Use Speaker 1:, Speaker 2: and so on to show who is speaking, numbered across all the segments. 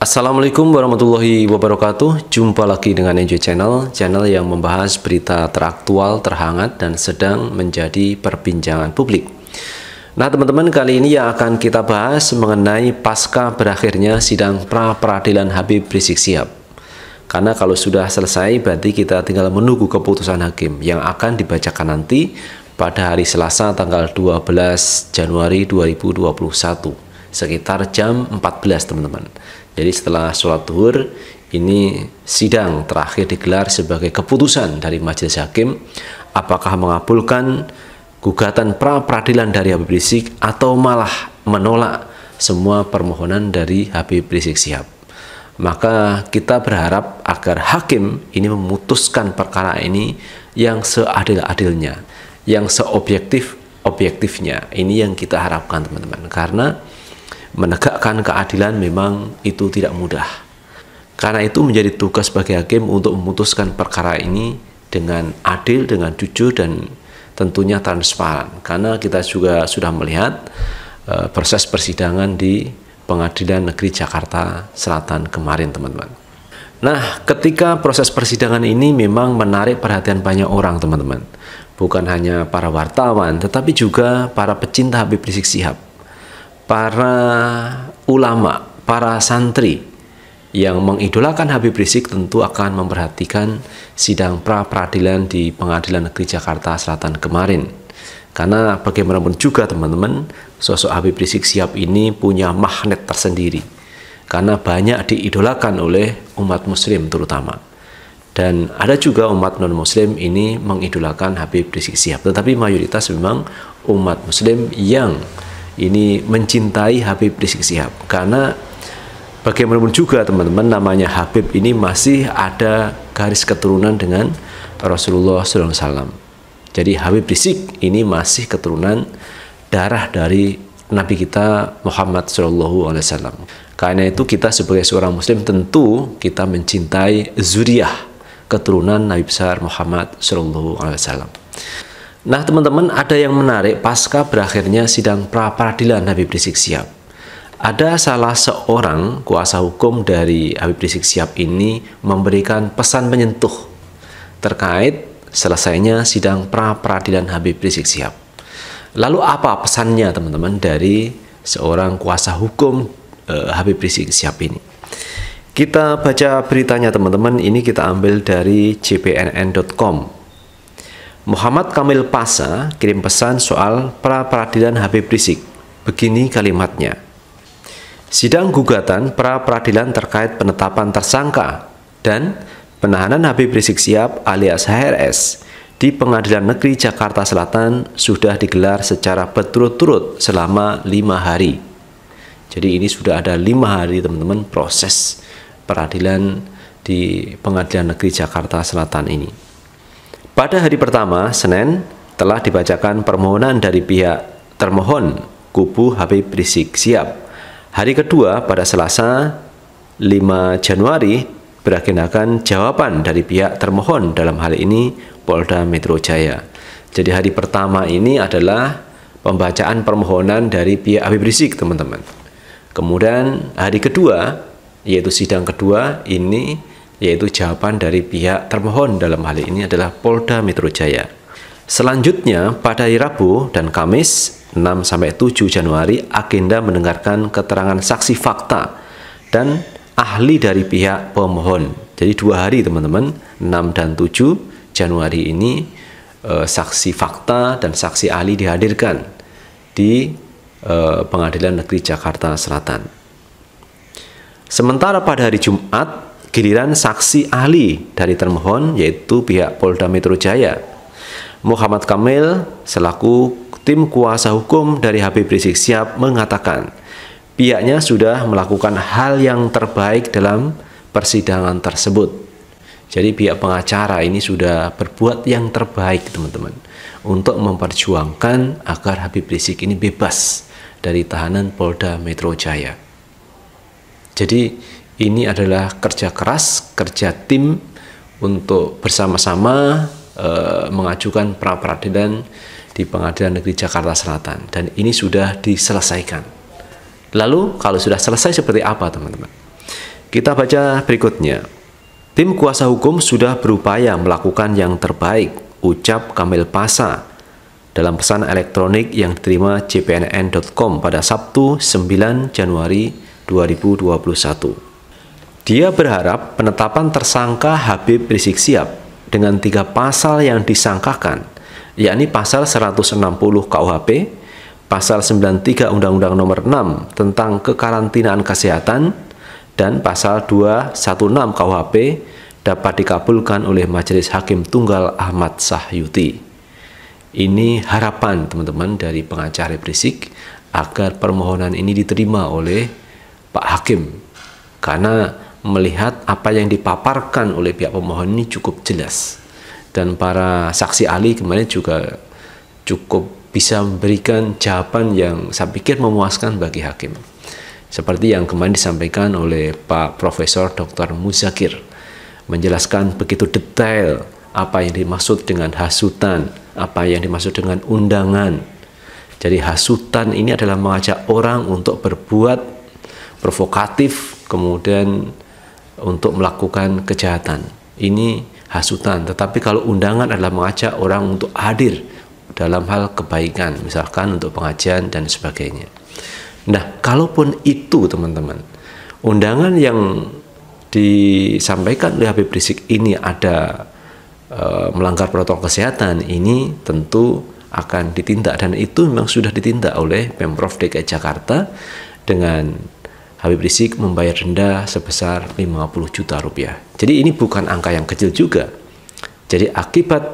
Speaker 1: Assalamualaikum warahmatullahi wabarakatuh Jumpa lagi dengan Enjoy Channel Channel yang membahas berita teraktual, terhangat, dan sedang menjadi perbincangan publik Nah teman-teman kali ini yang akan kita bahas mengenai pasca berakhirnya sidang pra-peradilan Habib Rizik Sihab karena kalau sudah selesai berarti kita tinggal menunggu keputusan hakim yang akan dibacakan nanti pada hari Selasa tanggal 12 Januari 2021 sekitar jam 14 teman-teman. Jadi setelah sholat duhur ini sidang terakhir digelar sebagai keputusan dari majelis hakim apakah mengabulkan gugatan pra peradilan dari Habib Rizik atau malah menolak semua permohonan dari Habib Rizik Sihab. Maka kita berharap agar hakim ini memutuskan perkara ini yang seadil-adilnya yang seobjektif objektifnya. Ini yang kita harapkan teman-teman karena menegakkan keadilan memang itu tidak mudah. Karena itu menjadi tugas bagi hakim untuk memutuskan perkara ini dengan adil, dengan jujur dan tentunya transparan. Karena kita juga sudah melihat e, proses persidangan di Pengadilan Negeri Jakarta Selatan kemarin, teman-teman. Nah, ketika proses persidangan ini memang menarik perhatian banyak orang, teman-teman bukan hanya para wartawan, tetapi juga para pecinta Habib Rizik Sihab, para ulama, para santri yang mengidolakan Habib Rizik tentu akan memperhatikan sidang pra peradilan di Pengadilan Negeri Jakarta Selatan kemarin. Karena bagaimanapun juga teman-teman, sosok Habib Rizik Sihab ini punya magnet tersendiri. Karena banyak diidolakan oleh umat muslim terutama dan ada juga umat non muslim ini mengidolakan Habib Rizik Sihab tetapi mayoritas memang umat muslim yang ini mencintai Habib Rizik Sihab karena bagaimanapun juga teman-teman namanya Habib ini masih ada garis keturunan dengan Rasulullah SAW jadi Habib Rizik ini masih keturunan darah dari Nabi kita Muhammad Shallallahu Alaihi Wasallam. Karena itu kita sebagai seorang Muslim tentu kita mencintai zuriyah keturunan Nabi besar Muhammad Shallallahu Alaihi Wasallam. Nah teman-teman ada yang menarik pasca berakhirnya sidang pra peradilan Habib Rizik Siap, Ada salah seorang kuasa hukum dari Habib Rizik Siap ini memberikan pesan menyentuh terkait selesainya sidang pra peradilan Habib Rizik Siap. Lalu apa pesannya teman-teman dari seorang kuasa hukum eh, Habib Rizik Siap ini? Kita baca beritanya teman-teman, ini kita ambil dari jpnn.com. Muhammad Kamil Pasa kirim pesan soal pra peradilan Habib Rizik. Begini kalimatnya. Sidang gugatan pra peradilan terkait penetapan tersangka dan penahanan Habib Rizik siap alias HRS di Pengadilan Negeri Jakarta Selatan sudah digelar secara berturut-turut selama lima hari. Jadi ini sudah ada lima hari teman-teman proses peradilan di Pengadilan Negeri Jakarta Selatan ini. Pada hari pertama, Senin, telah dibacakan permohonan dari pihak termohon kubu Habib Rizik Siap. Hari kedua pada Selasa 5 Januari beragendakan jawaban dari pihak termohon dalam hal ini Polda Metro Jaya. Jadi hari pertama ini adalah pembacaan permohonan dari pihak Habib Rizik, teman-teman. Kemudian hari kedua yaitu sidang kedua ini yaitu jawaban dari pihak termohon dalam hal ini adalah Polda Metro Jaya. Selanjutnya pada hari Rabu dan Kamis 6 sampai 7 Januari agenda mendengarkan keterangan saksi fakta dan ahli dari pihak pemohon. Jadi dua hari teman-teman 6 dan 7 Januari ini e, saksi fakta dan saksi ahli dihadirkan di e, Pengadilan Negeri Jakarta Selatan. Sementara pada hari Jumat, giliran saksi ahli dari termohon yaitu pihak Polda Metro Jaya. Muhammad Kamil selaku tim kuasa hukum dari Habib Rizik Siap mengatakan pihaknya sudah melakukan hal yang terbaik dalam persidangan tersebut. Jadi pihak pengacara ini sudah berbuat yang terbaik teman-teman untuk memperjuangkan agar Habib Rizik ini bebas dari tahanan Polda Metro Jaya. Jadi ini adalah kerja keras, kerja tim untuk bersama-sama e, mengajukan pra peradilan di Pengadilan Negeri Jakarta Selatan dan ini sudah diselesaikan. Lalu kalau sudah selesai seperti apa teman-teman? Kita baca berikutnya. Tim kuasa hukum sudah berupaya melakukan yang terbaik, ucap Kamil Pasa dalam pesan elektronik yang diterima cpnn.com pada Sabtu 9 Januari 2021. Dia berharap penetapan tersangka Habib Rizik siap dengan tiga pasal yang disangkakan, yakni pasal 160 KUHP, pasal 93 Undang-Undang Nomor 6 tentang kekarantinaan kesehatan, dan pasal 216 KUHP dapat dikabulkan oleh Majelis Hakim Tunggal Ahmad Sahyuti. Ini harapan teman-teman dari pengacara Rizik agar permohonan ini diterima oleh Pak Hakim karena melihat apa yang dipaparkan oleh pihak pemohon ini cukup jelas dan para saksi ahli kemarin juga cukup bisa memberikan jawaban yang saya pikir memuaskan bagi hakim seperti yang kemarin disampaikan oleh Pak Profesor Dr. Muzakir menjelaskan begitu detail apa yang dimaksud dengan hasutan, apa yang dimaksud dengan undangan. Jadi hasutan ini adalah mengajak orang untuk berbuat provokatif, kemudian untuk melakukan kejahatan. Ini hasutan. Tetapi kalau undangan adalah mengajak orang untuk hadir dalam hal kebaikan, misalkan untuk pengajian dan sebagainya. Nah, kalaupun itu teman-teman, undangan yang disampaikan oleh Habib Rizik ini ada e, melanggar protokol kesehatan, ini tentu akan ditindak dan itu memang sudah ditindak oleh Pemprov DKI Jakarta dengan Habib Rizik membayar denda sebesar 50 juta rupiah. Jadi ini bukan angka yang kecil juga. Jadi akibat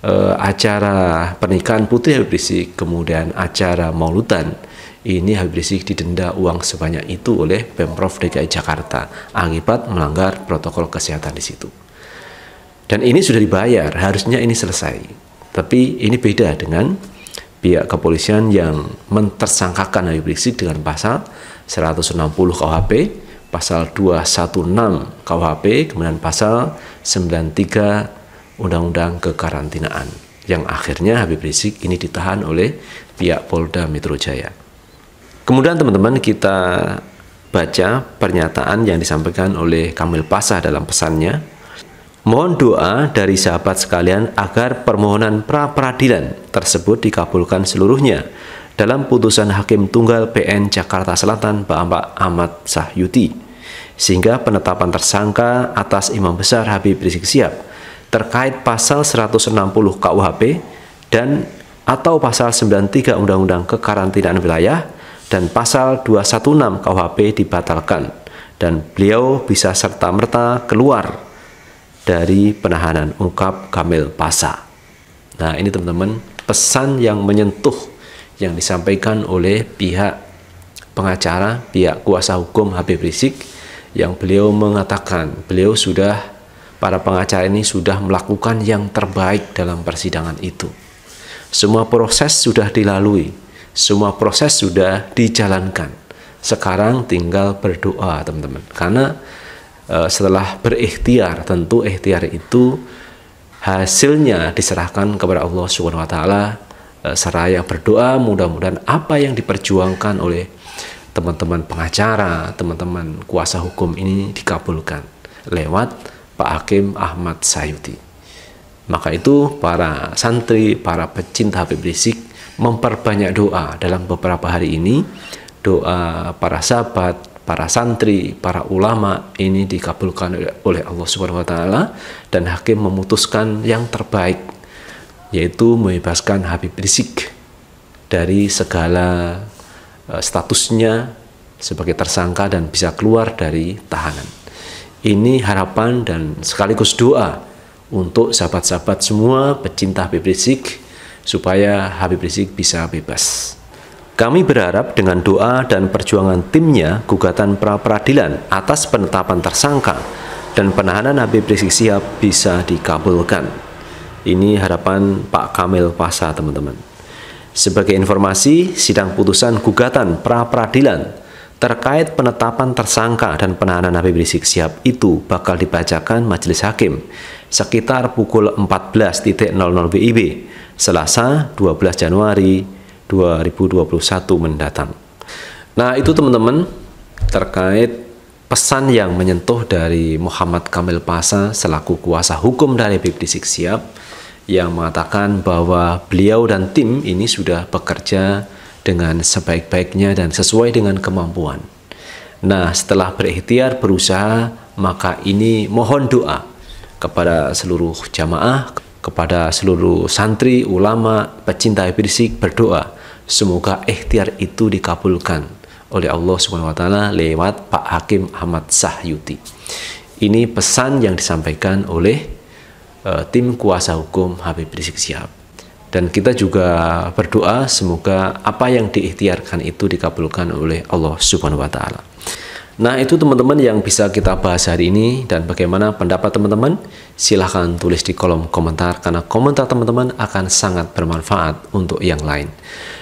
Speaker 1: e, acara pernikahan putri Habib Rizik, kemudian acara maulutan, ini Habib Rizik didenda uang sebanyak itu oleh Pemprov DKI Jakarta akibat melanggar protokol kesehatan di situ. Dan ini sudah dibayar, harusnya ini selesai. Tapi ini beda dengan pihak kepolisian yang mentersangkakan Habib Rizik dengan pasal 160 KUHP, pasal 216 KUHP, kemudian pasal 93 Undang-Undang Kekarantinaan. Yang akhirnya Habib Rizik ini ditahan oleh pihak Polda Metro Jaya. Kemudian teman-teman kita baca pernyataan yang disampaikan oleh Kamil Pasah dalam pesannya. Mohon doa dari sahabat sekalian agar permohonan pra peradilan tersebut dikabulkan seluruhnya dalam putusan Hakim Tunggal PN Jakarta Selatan Bapak Ahmad Sahyuti, sehingga penetapan tersangka atas Imam Besar Habib Rizik Sihab terkait pasal 160 KUHP dan atau pasal 93 Undang-Undang Kekarantinaan Wilayah dan pasal 216 KUHP dibatalkan dan beliau bisa serta-merta keluar dari penahanan ungkap Kamil Pasa. Nah, ini teman-teman pesan yang menyentuh yang disampaikan oleh pihak pengacara, pihak kuasa hukum Habib Rizik yang beliau mengatakan beliau sudah para pengacara ini sudah melakukan yang terbaik dalam persidangan itu. Semua proses sudah dilalui, semua proses sudah dijalankan. Sekarang tinggal berdoa, teman-teman. Karena e, setelah berikhtiar, tentu ikhtiar itu hasilnya diserahkan kepada Allah Subhanahu wa taala Eh, seraya berdoa mudah-mudahan apa yang diperjuangkan oleh teman-teman pengacara, teman-teman kuasa hukum ini dikabulkan lewat Pak Hakim Ahmad Sayuti. Maka itu para santri, para pecinta Habib Rizik memperbanyak doa dalam beberapa hari ini doa para sahabat, para santri, para ulama ini dikabulkan oleh Allah Subhanahu wa taala dan hakim memutuskan yang terbaik yaitu membebaskan Habib Rizik dari segala e, statusnya sebagai tersangka dan bisa keluar dari tahanan. Ini harapan dan sekaligus doa untuk sahabat-sahabat semua pecinta Habib Rizik supaya Habib Rizik bisa bebas. Kami berharap dengan doa dan perjuangan timnya gugatan pra peradilan atas penetapan tersangka dan penahanan Habib Rizik siap bisa dikabulkan. Ini harapan Pak Kamil Pasa, teman-teman. Sebagai informasi, sidang putusan gugatan pra-peradilan terkait penetapan tersangka dan penahanan Habib Rizik Sihab itu bakal dibacakan majelis hakim sekitar pukul 14.00 WIB Selasa 12 Januari 2021 mendatang. Nah, itu teman-teman terkait pesan yang menyentuh dari Muhammad Kamil Pasa selaku kuasa hukum dari Habib Rizik Sihab yang mengatakan bahwa beliau dan tim ini sudah bekerja dengan sebaik-baiknya dan sesuai dengan kemampuan. Nah, setelah berikhtiar berusaha, maka ini mohon doa kepada seluruh jamaah, kepada seluruh santri, ulama, pecinta fisik berdoa. Semoga ikhtiar itu dikabulkan oleh Allah Subhanahu wa taala lewat Pak Hakim Ahmad Sahyuti. Ini pesan yang disampaikan oleh uh, tim kuasa hukum Habib Rizik Sihab. Dan kita juga berdoa semoga apa yang diikhtiarkan itu dikabulkan oleh Allah Subhanahu wa taala. Nah, itu teman-teman yang bisa kita bahas hari ini dan bagaimana pendapat teman-teman? Silahkan tulis di kolom komentar karena komentar teman-teman akan sangat bermanfaat untuk yang lain.